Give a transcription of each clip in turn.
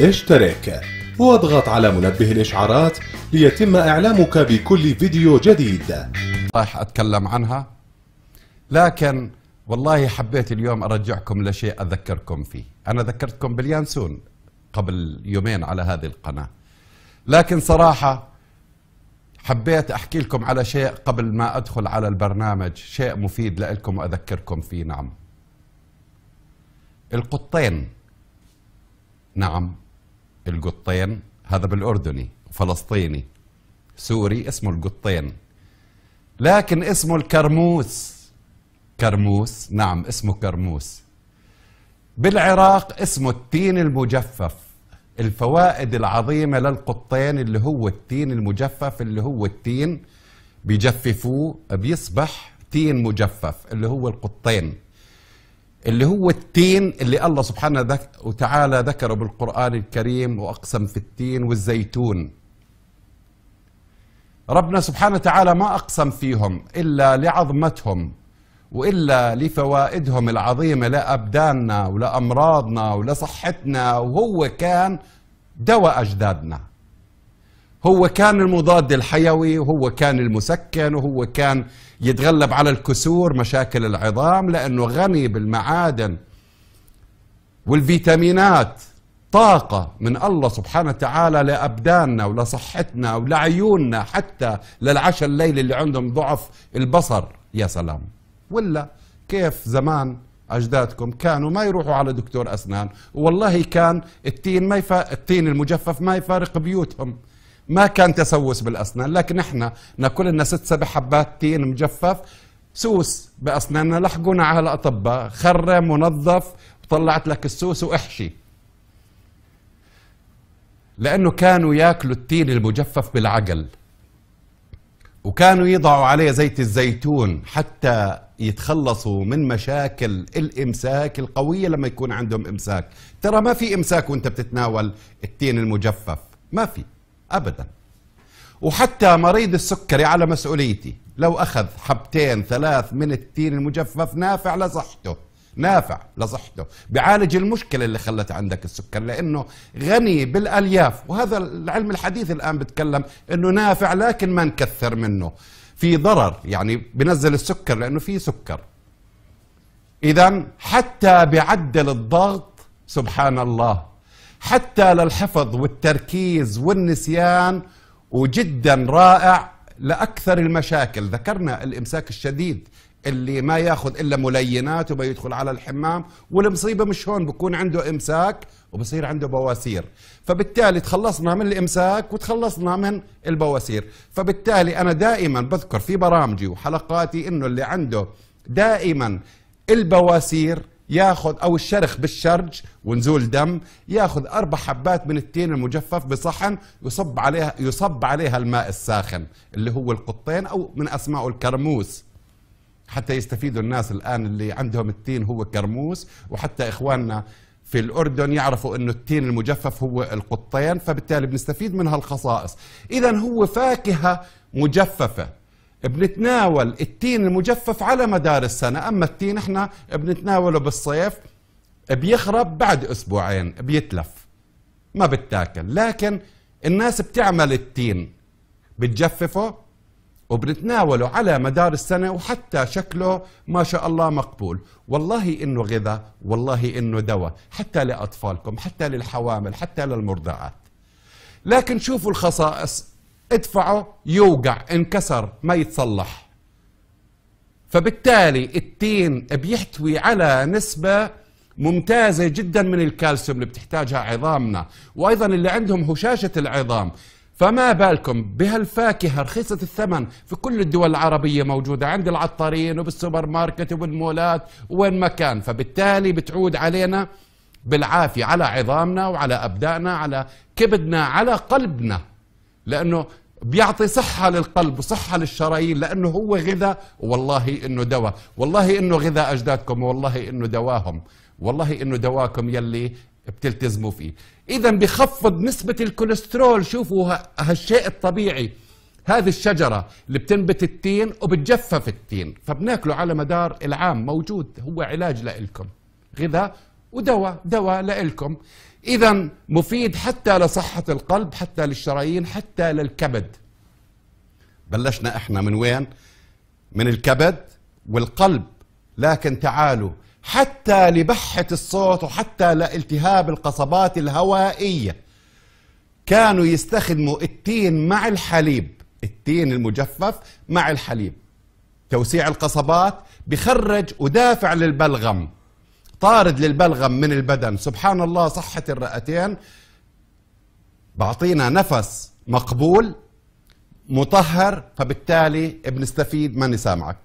اشترك واضغط على منبه الإشعارات ليتم إعلامك بكل فيديو جديد راح أتكلم عنها لكن والله حبيت اليوم أرجعكم لشيء أذكركم فيه أنا ذكرتكم باليانسون قبل يومين على هذه القناة لكن صراحة حبيت أحكي لكم على شيء قبل ما أدخل على البرنامج شيء مفيد لكم وأذكركم فيه نعم القطين نعم القطين هذا بالأردني فلسطيني سوري اسمه القطين لكن اسمه الكرموس كرموس نعم اسمه كرموس بالعراق اسمه التين المجفف الفوائد العظيمة للقطين اللي هو التين المجفف اللي هو التين بيجففوه بيصبح تين مجفف اللي هو القطين اللي هو التين اللي الله سبحانه وتعالى ذكره بالقرآن الكريم وأقسم في التين والزيتون ربنا سبحانه وتعالى ما أقسم فيهم إلا لعظمتهم وإلا لفوائدهم العظيمة لأبداننا ولأمراضنا ولصحتنا وهو كان دواء أجدادنا هو كان المضاد الحيوي وهو كان المسكن وهو كان يتغلب على الكسور مشاكل العظام لأنه غني بالمعادن والفيتامينات طاقة من الله سبحانه وتعالى لأبداننا ولصحتنا ولعيوننا حتى للعشاء الليل اللي عندهم ضعف البصر يا سلام ولا كيف زمان أجدادكم كانوا ما يروحوا على دكتور أسنان والله كان التين ما يفا... التين المجفف ما يفارق بيوتهم ما كان تسوس بالاسنان لكن احنا ناكل لنا ست سبع حبات تين مجفف سوس باسناننا لحقونا على الاطباء خرم ونظف وطلعت لك السوس واحشي لانه كانوا ياكلوا التين المجفف بالعقل وكانوا يضعوا عليه زيت الزيتون حتى يتخلصوا من مشاكل الامساك القويه لما يكون عندهم امساك ترى ما في امساك وانت بتتناول التين المجفف ما في أبدا وحتى مريض السكري على مسؤوليتي لو أخذ حبتين ثلاث من التين المجفف نافع لصحته نافع لصحته بعالج المشكلة اللي خلت عندك السكر لأنه غني بالألياف وهذا العلم الحديث الآن بتكلم أنه نافع لكن ما نكثر منه في ضرر يعني بنزل السكر لأنه في سكر إذا حتى بعدل الضغط سبحان الله حتى للحفظ والتركيز والنسيان وجدا رائع لأكثر المشاكل ذكرنا الإمساك الشديد اللي ما ياخذ الا ملينات وما يدخل على الحمام والمصيبه مش هون بكون عنده امساك وبصير عنده بواسير فبالتالي تخلصنا من الامساك وتخلصنا من البواسير فبالتالي انا دائما بذكر في برامجي وحلقاتي انه اللي عنده دائما البواسير ياخذ او الشرخ بالشرج ونزول دم ياخذ اربع حبات من التين المجفف بصحن يصب عليها يصب عليها الماء الساخن اللي هو القطين او من اسمائه الكرموس حتى يستفيدوا الناس الان اللي عندهم التين هو كرموس وحتى اخواننا في الأردن يعرفوا أنه التين المجفف هو القطين فبالتالي بنستفيد من هالخصائص إذا هو فاكهة مجففة بنتناول التين المجفف على مدار السنة أما التين احنا بنتناوله بالصيف بيخرب بعد أسبوعين بيتلف ما بتاكل لكن الناس بتعمل التين بتجففه وبنتناوله على مدار السنة وحتى شكله ما شاء الله مقبول والله إنه غذاء والله إنه دواء حتى لأطفالكم حتى للحوامل حتى للمرضعات لكن شوفوا الخصائص ادفعه يوقع انكسر ما يتصلح فبالتالي التين بيحتوي على نسبة ممتازة جدا من الكالسيوم اللي بتحتاجها عظامنا وأيضا اللي عندهم هشاشة العظام فما بالكم بهالفاكهة رخيصة الثمن في كل الدول العربية موجودة عند العطارين وبالسوبر ماركت وبالمولات وين ما كان فبالتالي بتعود علينا بالعافية على عظامنا وعلى أبداننا على كبدنا على قلبنا لأنه بيعطي صحة للقلب وصحة للشرايين لأنه هو غذاء والله إنه دواء والله إنه غذاء أجدادكم والله إنه دواهم والله إنه دواكم يلي بتلتزموا فيه إذا بخفض نسبة الكوليسترول شوفوا هالشيء الطبيعي هذه الشجرة اللي بتنبت التين وبتجفف التين فبناكله على مدار العام موجود هو علاج لإلكم غذاء ودواء دواء لإلكم إذا مفيد حتى لصحة القلب حتى للشرايين حتى للكبد بلشنا إحنا من وين؟ من الكبد والقلب لكن تعالوا حتى لبحة الصوت وحتى لالتهاب القصبات الهوائية كانوا يستخدموا التين مع الحليب التين المجفف مع الحليب توسيع القصبات بخرج ودافع للبلغم طارد للبلغم من البدن سبحان الله صحة الرئتين بعطينا نفس مقبول مطهر فبالتالي بنستفيد ماني سامعك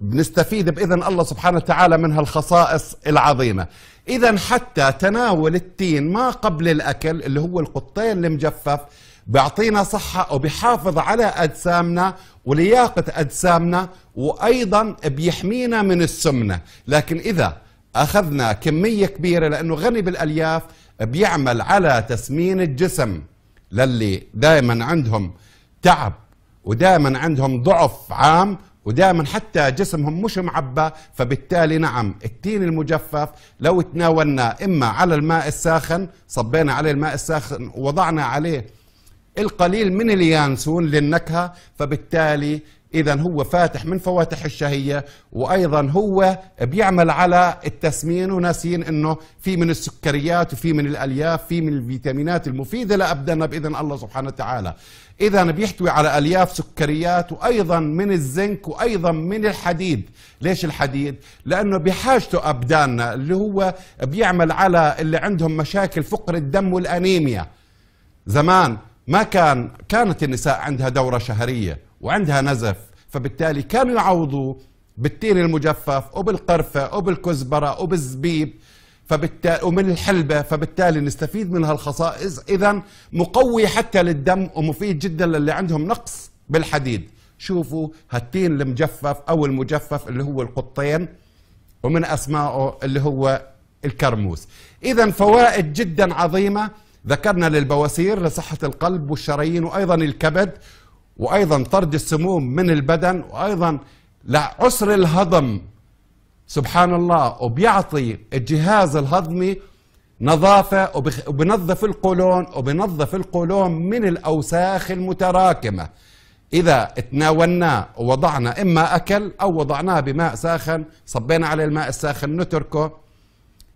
بنستفيد بإذن الله سبحانه وتعالى من هالخصائص العظيمة إذا حتى تناول التين ما قبل الأكل اللي هو القطين المجفف بيعطينا صحة وبيحافظ على أجسامنا ولياقة أجسامنا وأيضا بيحمينا من السمنة لكن إذا أخذنا كمية كبيرة لأنه غني بالألياف بيعمل على تسمين الجسم للي دائما عندهم تعب ودائما عندهم ضعف عام ودائما حتى جسمهم مش معبى فبالتالي نعم التين المجفف لو تناولنا إما على الماء الساخن صبينا عليه الماء الساخن ووضعنا عليه القليل من اليانسون للنكهة فبالتالي إذا هو فاتح من فواتح الشهية وأيضا هو بيعمل على التسمين وناسين أنه في من السكريات وفي من الألياف في من الفيتامينات المفيدة لأبدنا بإذن الله سبحانه وتعالى إذا بيحتوي على ألياف سكريات وأيضا من الزنك وأيضا من الحديد ليش الحديد؟ لأنه بحاجته أبداننا اللي هو بيعمل على اللي عندهم مشاكل فقر الدم والأنيميا زمان ما كان كانت النساء عندها دورة شهرية وعندها نزف فبالتالي كانوا يعوضوا بالتين المجفف وبالقرفة وبالكزبرة وبالزبيب فبالتالي ومن الحلبة فبالتالي نستفيد من هالخصائص إذا مقوي حتى للدم ومفيد جدا للي عندهم نقص بالحديد شوفوا هالتين المجفف أو المجفف اللي هو القطين ومن أسمائه اللي هو الكرموس إذا فوائد جدا عظيمة ذكرنا للبواسير لصحة القلب والشرايين وأيضا الكبد وأيضا طرد السموم من البدن وأيضا لعسر الهضم سبحان الله وبيعطي الجهاز الهضمي نظافة وبنظف القولون وبنظف القولون من الأوساخ المتراكمة إذا تناولناه ووضعنا إما أكل أو وضعناه بماء ساخن صبينا عليه الماء الساخن نتركه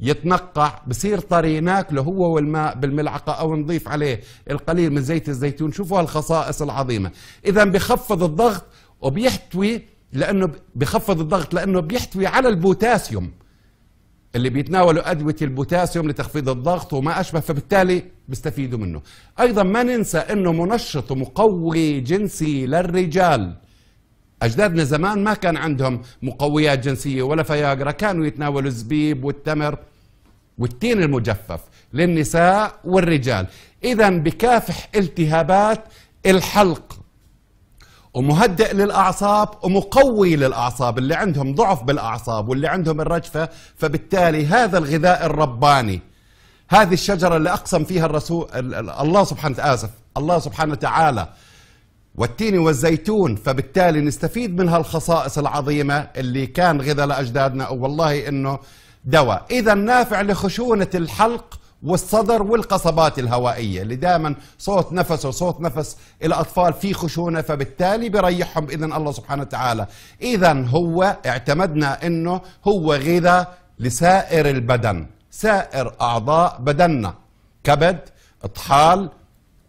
يتنقع بصير طري ناكله هو والماء بالملعقة أو نضيف عليه القليل من زيت الزيتون شوفوا هالخصائص العظيمة إذا بخفض الضغط وبيحتوي لأنه بخفض الضغط لأنه بيحتوي على البوتاسيوم اللي بيتناولوا أدوية البوتاسيوم لتخفيض الضغط وما أشبه فبالتالي بيستفيدوا منه أيضا ما ننسى أنه منشط ومقوي جنسي للرجال أجدادنا زمان ما كان عندهم مقويات جنسية ولا فياجرا كانوا يتناولوا الزبيب والتمر والتين المجفف للنساء والرجال إذا بكافح التهابات الحلق ومهدئ للاعصاب ومقوي للاعصاب اللي عندهم ضعف بالاعصاب واللي عندهم الرجفه فبالتالي هذا الغذاء الرباني هذه الشجره اللي اقسم فيها الرسول الله سبحانه اسف الله سبحانه وتعالى والتين والزيتون فبالتالي نستفيد من هالخصائص العظيمة اللي كان غذاء لأجدادنا أو والله إنه دواء إذا نافع لخشونة الحلق والصدر والقصبات الهوائية اللي دائما صوت نفس وصوت نفس الأطفال في خشونة فبالتالي بريحهم إذن الله سبحانه وتعالى إذا هو اعتمدنا أنه هو غذاء لسائر البدن سائر أعضاء بدننا كبد اطحال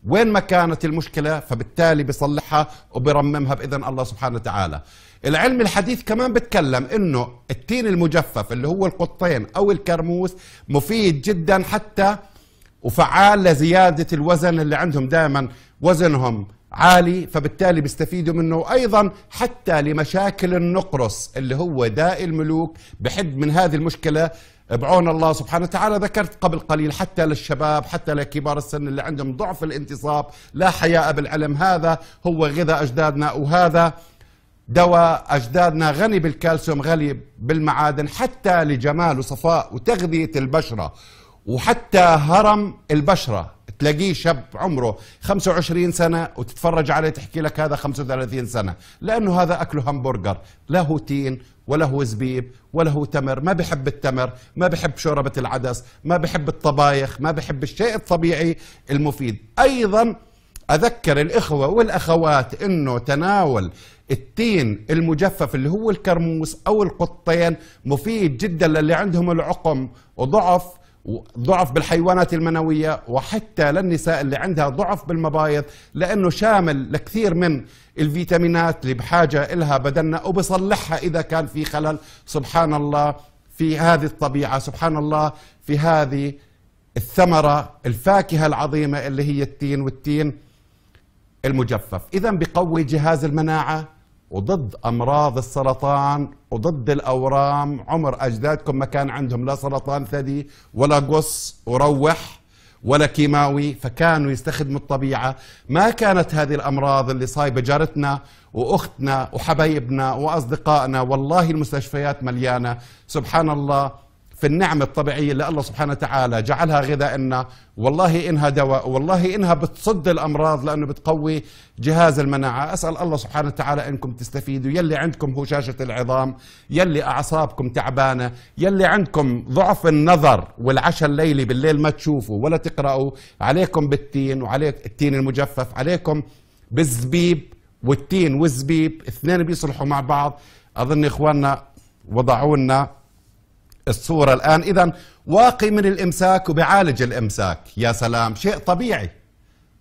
وين ما كانت المشكلة فبالتالي بصلحها وبرممها بإذن الله سبحانه وتعالى العلم الحديث كمان بتكلم انه التين المجفف اللي هو القطين او الكرموس مفيد جدا حتى وفعال لزيادة الوزن اللي عندهم دائما وزنهم عالي فبالتالي بيستفيدوا منه وايضا حتى لمشاكل النقرس اللي هو داء الملوك بحد من هذه المشكله بعون الله سبحانه وتعالى ذكرت قبل قليل حتى للشباب حتى لكبار السن اللي عندهم ضعف الانتصاب لا حياء بالعلم هذا هو غذاء أجدادنا وهذا دواء أجدادنا غني بالكالسيوم غني بالمعادن حتى لجمال وصفاء وتغذية البشرة وحتى هرم البشرة تلاقيه شاب عمره 25 سنة وتتفرج عليه تحكي لك هذا 35 سنة لأنه هذا أكله همبرجر لا هو تين ولا هو زبيب ولا هو تمر ما بحب التمر ما بحب شوربة العدس ما بحب الطبايخ ما بحب الشيء الطبيعي المفيد أيضا أذكر الإخوة والأخوات أنه تناول التين المجفف اللي هو الكرموس أو القطين مفيد جدا للي عندهم العقم وضعف ضعف بالحيوانات المنوية وحتى للنساء اللي عندها ضعف بالمبايض لأنه شامل لكثير من الفيتامينات اللي بحاجة إلها بدنا وبصلحها إذا كان في خلل سبحان الله في هذه الطبيعة سبحان الله في هذه الثمرة الفاكهة العظيمة اللي هي التين والتين المجفف إذا بقوي جهاز المناعة وضد امراض السرطان وضد الاورام عمر اجدادكم ما كان عندهم لا سرطان ثدي ولا قص وروح ولا كيماوي فكانوا يستخدموا الطبيعه ما كانت هذه الامراض اللي صايبه جارتنا واختنا وحبايبنا واصدقائنا والله المستشفيات مليانه سبحان الله في النعمة الطبيعية اللي الله سبحانه وتعالى جعلها غذاء لنا والله إنها دواء والله إنها بتصد الأمراض لأنه بتقوي جهاز المناعة أسأل الله سبحانه وتعالى إنكم تستفيدوا يلي عندكم هشاشة العظام يلي أعصابكم تعبانة يلي عندكم ضعف النظر والعشاء الليلي بالليل ما تشوفوا ولا تقرأوا عليكم بالتين وعليك التين المجفف عليكم بالزبيب والتين والزبيب اثنين بيصلحوا مع بعض أظن إخواننا وضعوا لنا الصورة الآن إذا واقي من الإمساك وبعالج الإمساك يا سلام شيء طبيعي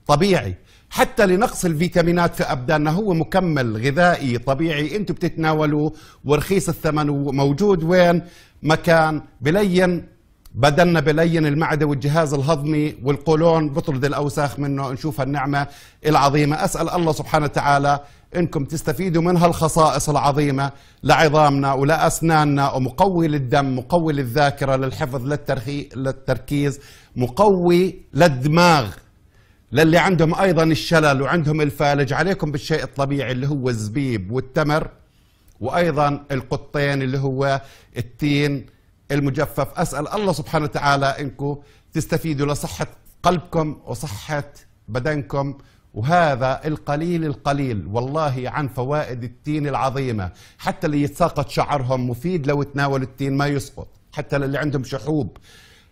طبيعي حتى لنقص الفيتامينات في أبداننا هو مكمل غذائي طبيعي أنتم بتتناولوه ورخيص الثمن وموجود وين مكان بلين بدلنا بلين المعدة والجهاز الهضمي والقولون بطرد الأوساخ منه نشوف النعمة العظيمة أسأل الله سبحانه وتعالى انكم تستفيدوا من هالخصائص العظيمه لعظامنا ولاسناننا ومقوي للدم، مقوي للذاكره، للحفظ، للترخي... للتركيز، مقوي للدماغ للي عندهم ايضا الشلل وعندهم الفالج عليكم بالشيء الطبيعي اللي هو الزبيب والتمر وايضا القطين اللي هو التين المجفف، اسال الله سبحانه وتعالى انكم تستفيدوا لصحه قلبكم وصحه بدنكم وهذا القليل القليل والله عن فوائد التين العظيمة حتى اللي يتساقط شعرهم مفيد لو تناولوا التين ما يسقط حتى اللي عندهم شحوب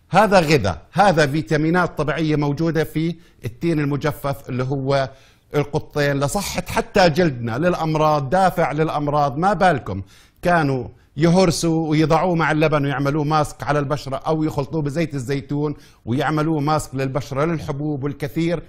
هذا غذاء هذا فيتامينات طبيعية موجودة في التين المجفف اللي هو القطين لصحة حتى جلدنا للأمراض دافع للأمراض ما بالكم كانوا يهرسوا ويضعوه مع اللبن ويعملوه ماسك على البشرة أو يخلطوه بزيت الزيتون ويعملوه ماسك للبشرة للحبوب والكثير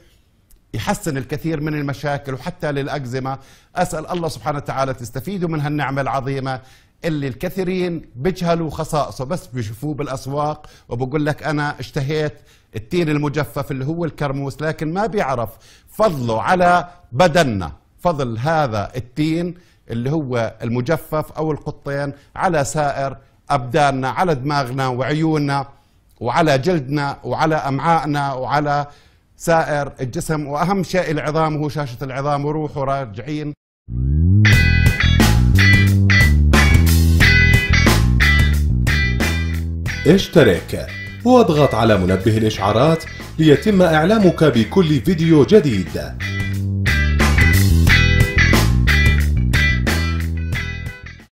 يحسن الكثير من المشاكل وحتى للأكزمة أسأل الله سبحانه وتعالى تستفيدوا من هالنعمة العظيمة اللي الكثيرين بيجهلوا خصائصه بس بيشوفوه بالاسواق وبقول لك انا اشتهيت التين المجفف اللي هو الكرموس لكن ما بيعرف فضله على بدننا فضل هذا التين اللي هو المجفف او القطين على سائر ابداننا على دماغنا وعيوننا وعلى جلدنا وعلى امعائنا وعلى سائر الجسم واهم شيء العظام هو شاشه العظام وروحوا راجعين اشترك واضغط على منبه الاشعارات ليتم اعلامك بكل فيديو جديد